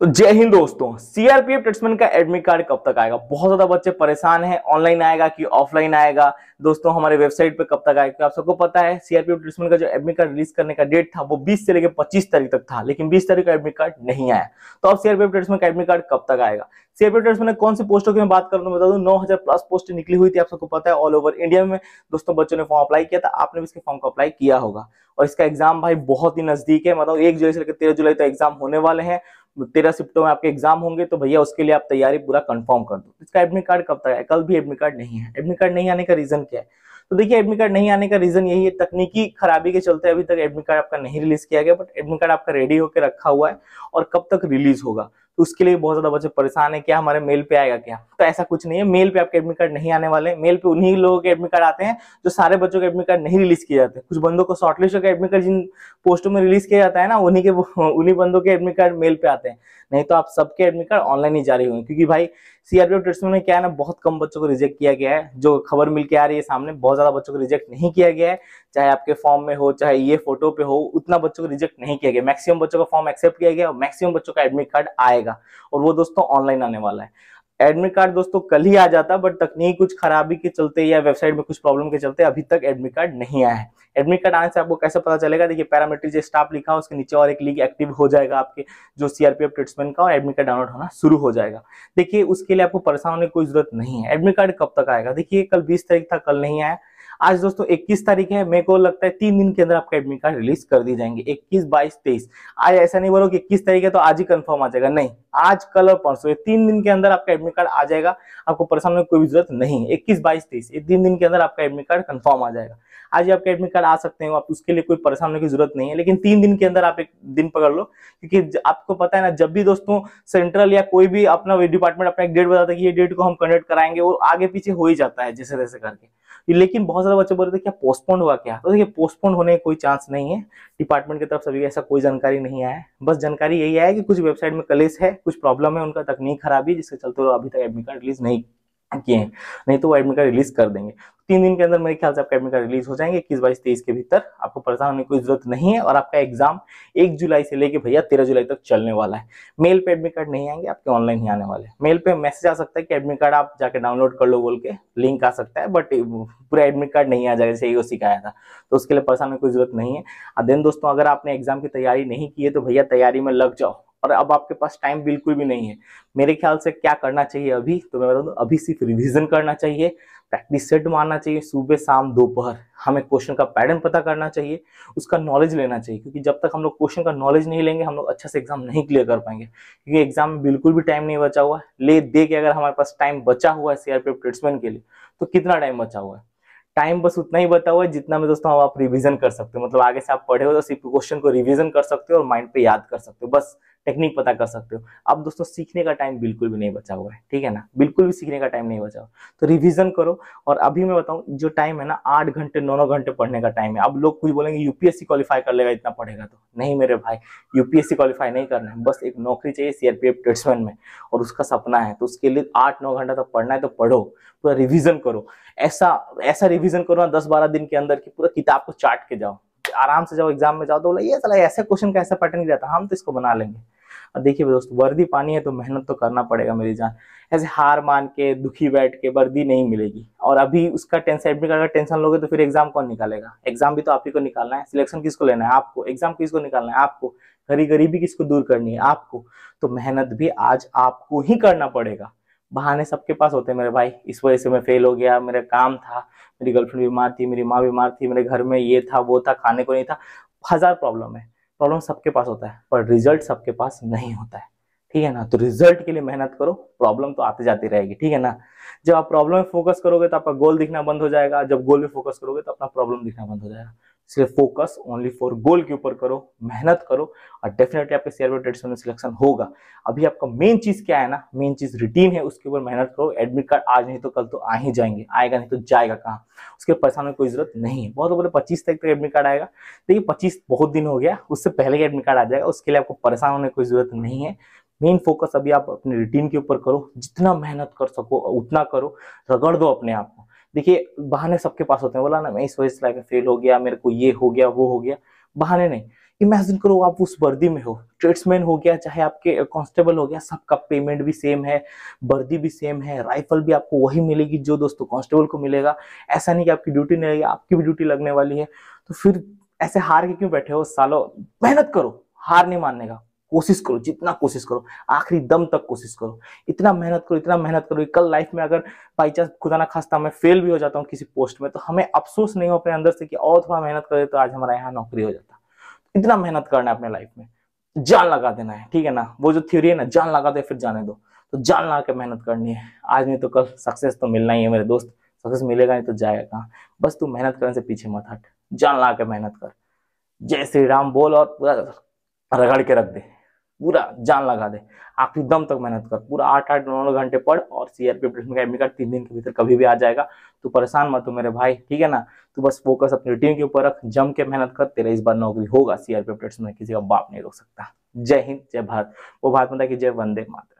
तो जय हिंद दोस्तों सीआरपीएफ टेट्समैन का एडमिट कार्ड कब तक आएगा बहुत ज्यादा बच्चे परेशान हैं ऑनलाइन आएगा कि ऑफलाइन आएगा दोस्तों हमारे वेबसाइट पे कब तक आएगा क्योंकि आप सबको पता है सीआरपीएफ टेट्समैन का जो एडमिट कार्ड रिलीज करने का डेट था वो 20 से लेकर 25 तारीख तक था लेकिन 20 तारीख का एडमिट कार्ड नहीं आया तो अब सीआरपीएफ टेट्समैन का एडमिट कार्ड कब तक आएगा सीआरपीएफ टेट्समैन कौन सी पोस्टों की मैं बात करूँ बता दू नौ प्लस पोस्ट निकली हुई थी आप सबको पता है ऑल ओवर इंडिया में दोस्तों बच्चों ने फॉर्म अप्लाई किया था आपने भी इसके फॉर्म को अप्लाई किया होगा और इसका एग्जाम भाई बहुत ही नजदीक है मतलब एक जुलाई से लेकर तेरह जुलाई तक एग्जाम होने वाले हैं तेरह शिफ्टों में आपके एग्जाम होंगे तो भैया उसके लिए आप तैयारी पूरा कंफर्म कर दो इसका एडमिट कार्ड कब तक है कल भी एडमिट कार्ड नहीं है एडमिट कार्ड नहीं आने का रीजन क्या है तो देखिए एडमिट कार्ड नहीं आने का रीजन यही है तकनीकी खराबी के चलते अभी तक एडमिट कार्ड आपका नहीं रिलीज किया गया बट एडमिट कार्ड आपका रेडी होकर रखा हुआ है और कब तक रिलीज होगा तो उसके लिए बहुत ज्यादा बच्चे परेशान है क्या हमारे मेल पे आएगा क्या तो ऐसा कुछ नहीं है मेल पे आपके एडमिट कार्ड नहीं आने वाले मेल पे उन्हीं लोगों के एडमिट कार्ड आते हैं जो सारे बच्चों के एडमिट कार्ड नहीं रिलीज किए जाते कुछ बंदों को शॉर्टलिस्ट होकर एडमिट कार्ड जिन पोस्टों में रिलीज किया जाता है ना उन्हीं के उन्हीं बंदों के एडमिट कार्ड मेल पे आते हैं नहीं तो आप सबके एडमिट कार्ड ऑनलाइन ही जारी होंगे क्योंकि भाई सीआरपीएफ टेस्टों में क्या है ना बहुत कम बच्चों को रिजेक्ट किया गया है जो खबर मिल के आ रही है सामने बहुत ज्यादा बच्चों को रिजेक्ट नहीं किया गया है चाहे आपके फॉर्म में हो चाहे ये फोटो पे हो उतना बच्चों को रिजेक्ट नहीं किया गया मैक्सिमम बच्चों का फॉर्म एक्सेप्ट किया गया और मैक्सिमम बच्चों का एडमिट कार्ड आएगा आएगा और वो दोस्तों ऑनलाइन आने वाला है एडमिट कार्ड दोस्तों कल ही आ जाता बट तकनीक कुछ खराबी के चलते या वेबसाइट में कुछ प्रॉब्लम के चलते अभी तक एडमिट कार्ड नहीं आया है एडमिट कार्ड आने से आपको कैसे पता चलेगा देखिए पैरामेट्रिक जो स्टाफ लिखा है उसके नीचे और एक लिंक एक्टिव हो जाएगा आपके जो सीआरपीएफ ट्रिट्समेंट का और एडमिट कार्ड डाउनलोड होना शुरू हो जाएगा देखिए उसके लिए आपको परेशान होने की कोई जरूरत नहीं है एडमिट कार्ड कब तक आएगा देखिए कल बीस तारीख था कल नहीं आया आज दोस्तों इक्कीस तारीख है मेरे को लगता है तीन दिन के अंदर आपका एडमिट कार्ड रिलीज कर दी जाएंगे इक्कीस बाईस तेईस आज ऐसा नहीं बोलो कि इक्कीस तारीख है तो आज ही कंफर्म आ जाएगा नहीं आज कल और परसों तीन दिन के अंदर आपका एडमिट कार्ड आ जाएगा आपको परेशान होने की कोई जरूरत नहीं है इक्कीस बाईस तेईस तीन दिन के अंदर आपका एडमिट कार्ड कंफर्म आ जाएगा आज आपका एडमिट कार्ड आ सकते हो आप उसके लिए कोई परेशान होने की जरूरत नहीं है लेकिन तीन दिन के अंदर आप एक दिन पकड़ लो क्योंकि आपको पता है ना जब भी दोस्तों सेंट्रल या कोई भी अपना डिपार्टमेंट अपना एक डेट बताता है कि ये डेट को हम कंडक्ट कराएंगे वो आगे पीछे हो ही जाता है जैसे तैसे करके लेकिन बहुत सारे बच्चे बोल रहे थे क्या पोस्टपोन हुआ क्या तो देखिए पोस्टपोन होने का कोई चांस नहीं है डिपार्टमेंट की तरफ सभी ऐसा कोई जानकारी नहीं आया है बस जानकारी यही आया है कि कुछ वेबसाइट में कलेस है कुछ प्रॉब्लम है उनका तकनीक खराबी जिसके चलते अभी तक एडमिट कार्ड रिलीज नहीं किए हैं नहीं तो वो एडमिट कार्ड रिलीज कर देंगे तीन दिन के अंदर मेरे ख्याल से आपका एडमिट कार्ड रिलीज हो जाएंगे इक्कीस बाईस तेईस के भीतर आपको परेशान होने की जरूरत नहीं है और आपका एग्जाम एक जुलाई से लेके भैया तेरह जुलाई तक चलने वाला है मेल पे एडमिट कार्ड नहीं आएंगे आपके ऑनलाइन ही आने वाले मेल पे मैसेज आ सकता है कि एडमिट कार्ड आप जाकर डाउनलोड कर लो बोल के लिंक आ सकता है बट पूरा एडमिट कार्ड नहीं आ जाएगा जैसे ईओ सिखाया था तो उसके लिए परेशान होने की जरूरत नहीं है देन दोस्तों अगर आपने एग्जाम की तैयारी नहीं की है तो भैया तैयारी में लग जाओ और अब आपके पास टाइम बिल्कुल भी नहीं है मेरे ख्याल से क्या करना चाहिए अभी तो मैं बता दूँ अभी सिर्फ रिविजन करना चाहिए प्रैक्टिस सेट मारना चाहिए सुबह शाम दोपहर हमें क्वेश्चन का पैटर्न पता करना चाहिए उसका नॉलेज लेना चाहिए क्योंकि जब तक हम लोग क्वेश्चन का नॉलेज नहीं लेंगे हम लोग अच्छा से एग्जाम नहीं क्लियर कर पाएंगे क्योंकि एग्जाम में बिल्कुल भी टाइम नहीं बचा हुआ ले दे के अगर हमारे पास टाइम बचा हुआ है सीआरपीएफ ट्रेड्समैन के लिए तो कितना टाइम बचा हुआ है टाइम बस उतना ही बता हुआ है जितना में दोस्तों आप रिविजन कर सकते हो मतलब आगे से आप पढ़े हो तो सिर्फ क्वेश्चन को रिविजन कर सकते हो और माइंड पे याद कर सकते हो बस टेक्निक पता कर सकते हो अब दोस्तों सीखने का टाइम बिल्कुल भी नहीं बचा हुआ है ठीक है ना बिल्कुल भी सीखने का टाइम नहीं बचा हुआ तो रिविजन करो और अभी मैं बताऊँ जो टाइम है ना आठ घंटे नौ नौ घंटे पढ़ने का टाइम है अब लोग कुछ बोलेंगे यूपीएससी क्वालिफाई कर लेगा इतना पढ़ेगा तो नहीं मेरे भाई यूपीएससी क्वालिफाई नहीं करना है बस एक नौकरी चाहिए सीआरपीएफ ट्रेड्समैन में और उसका सपना है तो उसके लिए आठ नौ घंटा तक तो पढ़ना है तो पढ़ो पूरा रिविजन करो ऐसा ऐसा रिविजन करो ना दस बारह दिन के अंदर की पूरा किताब को चाट के जाओ आराम से जाओ एग्जाम में जाओ तो बोला ये चला ऐसा क्वेश्चन का ऐसा पैटर्न नहीं रहता हम तो इसको बना लेंगे और देखिए दोस्तों वर्दी पानी है तो मेहनत तो करना पड़ेगा मेरी जान ऐसे हार मान के दुखी बैठ के वर्दी नहीं मिलेगी और अभी उसका टेंशन एडमिट कार्ड का टेंशन लोगे तो फिर एग्जाम कौन निकालेगा एग्जाम भी तो आप ही को निकालना है सिलेक्शन किसको लेना है आपको एग्जाम किसको निकालना है आपको गरी गरीबी किसको दूर करनी है आपको तो मेहनत भी आज आपको ही करना पड़ेगा बहाने सबके पास होते हैं मेरे भाई इस वजह से मैं फेल हो गया मेरा काम था मेरी गर्लफ्रेंड बीमार थी मेरी माँ बीमार थी मेरे घर में ये था वो था खाने को नहीं था हजार प्रॉब्लम है प्रॉब्लम सबके पास होता है पर रिजल्ट सबके पास नहीं होता है ठीक है ना तो रिजल्ट के लिए मेहनत करो प्रॉब्लम तो आती जाती रहेगी ठीक है ना जब आप प्रॉब्लम में फोकस करोगे तो आपका गोल दिखना बंद हो जाएगा जब गोल में फोकस करोगे तो अपना प्रॉब्लम दिखना बंद हो जाएगा इसलिए फोकस ओनली फॉर गोल के ऊपर करो मेहनत करो और डेफिनेटली आपके सीआरपी ट्रेडिशनल में सिलेक्शन होगा अभी आपका मेन चीज क्या है ना मेन चीज रूटीन है उसके ऊपर मेहनत करो एडमिट कार्ड आज नहीं तो कल तो आ ही जाएंगे आएगा नहीं तो जाएगा कहाँ उसके परेशान होने कोई जरूरत नहीं है बहुत बोले पच्चीस तक तक एडमिट कार्ड आएगा देखिए तो पच्चीस बहुत दिन हो गया उससे पहले ही एडमिट कार्ड आ जाएगा उसके लिए आपको परेशान होने की कोई जरूरत नहीं है मेन फोकस अभी आप अपने रूटीन के ऊपर करो जितना मेहनत कर सको उतना करो रगड़ दो अपने आप को देखिए बहाने सबके पास होते हैं बोला ना मैं इस वजह से लाइफ में फेल हो गया मेरे को ये हो गया वो हो गया बहाने नहीं इमेजिन करो आप उस वर्दी में हो ट्रेड्समैन हो गया चाहे आपके कांस्टेबल हो गया सबका पेमेंट भी सेम है वर्दी भी सेम है राइफल भी आपको वही मिलेगी जो दोस्तों कांस्टेबल को मिलेगा ऐसा नहीं कि आपकी ड्यूटी नहीं रहेगी आपकी भी ड्यूटी लगने वाली है तो फिर ऐसे हार के क्यों बैठे हो सालों मेहनत करो हार नहीं मानने का कोशिश करो जितना कोशिश करो आखिरी दम तक कोशिश करो इतना मेहनत करो इतना मेहनत करो कल लाइफ में अगर बाई चांस खुदा ना खास्ता मैं फेल भी हो जाता हूँ किसी पोस्ट में तो हमें अफसोस नहीं हो अपने अंदर से कि और थोड़ा मेहनत करे तो आज हमारा यहाँ नौकरी हो जाता इतना मेहनत करना है अपने लाइफ में जान लगा देना है ठीक है ना वो जो थ्योरी है ना जान लगा दे फिर जाने दो तो जान लगा के मेहनत करनी है आज नहीं तो कल सक्सेस तो मिलना ही है मेरे दोस्त सक्सेस मिलेगा नहीं तो जाएगा कहाँ बस तू मेहनत करने से पीछे मत हट जान लगा के मेहनत कर जय श्री राम बोल और पूरा रगड़ के रख दे पूरा जान लगा दे आखिरी दम तक मेहनत कर पूरा आठ आठ नौ नौ घंटे पढ़ और सी आर पी का एडमिट कार्ड तीन दिन के भीतर कभी भी आ जाएगा तू परेशान मत हो मेरे भाई ठीक है ना तू बस फोकस अपनी टीम के ऊपर रख जम के मेहनत कर तेरा इस बार नौकरी होगा सी आर में किसी का बाप नहीं रोक सकता जय हिंद जय भारत वो भारत माता की जय वंदे मात्र